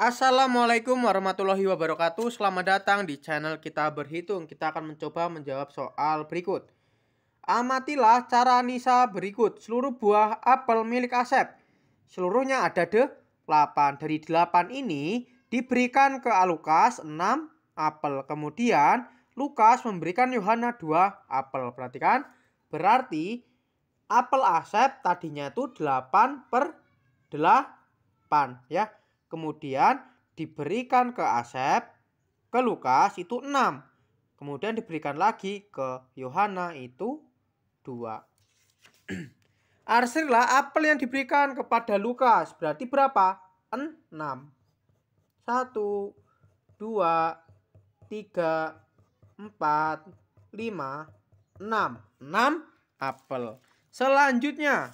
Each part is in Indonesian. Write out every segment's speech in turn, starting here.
Assalamualaikum warahmatullahi wabarakatuh Selamat datang di channel kita berhitung Kita akan mencoba menjawab soal berikut Amatilah cara Nisa berikut Seluruh buah apel milik Asep Seluruhnya ada de 8 Dari 8 ini diberikan ke Alukas 6 apel Kemudian Lukas memberikan Yohana 2 apel Perhatikan Berarti apel Asep tadinya itu 8 per 8 ya kemudian diberikan ke Asep, ke Lukas itu 6. Kemudian diberikan lagi ke Yohana itu 2. Arsirlah apel yang diberikan kepada Lukas berarti berapa? 6. 1 2 3 4 5 6. 6 apel. Selanjutnya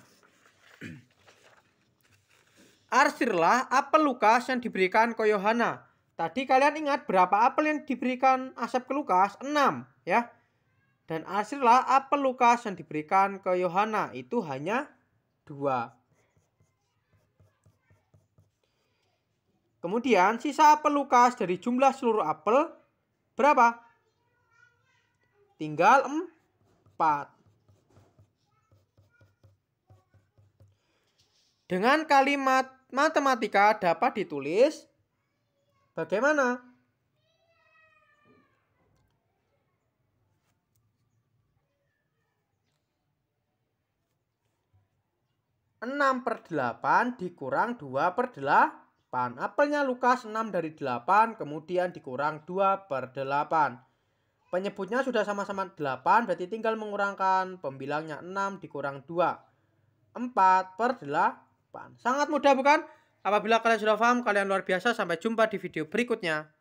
Arsirlah apel Lukas yang diberikan ke Yohana. Tadi kalian ingat berapa apel yang diberikan Asep ke Lukas? 6 ya. Dan arsirlah apel Lukas yang diberikan ke Yohana itu hanya dua. Kemudian sisa apel Lukas dari jumlah seluruh apel berapa? Tinggal 4. Dengan kalimat matematika dapat ditulis bagaimana? Enam per delapan dikurang dua per delapan. Apelnya Lukas enam dari delapan, kemudian dikurang dua per delapan. Penyebutnya sudah sama-sama delapan, berarti tinggal mengurangkan pembilangnya enam dikurang dua. Empat per delapan depan. Sangat mudah bukan? Apabila kalian sudah paham, kalian luar biasa. Sampai jumpa di video berikutnya.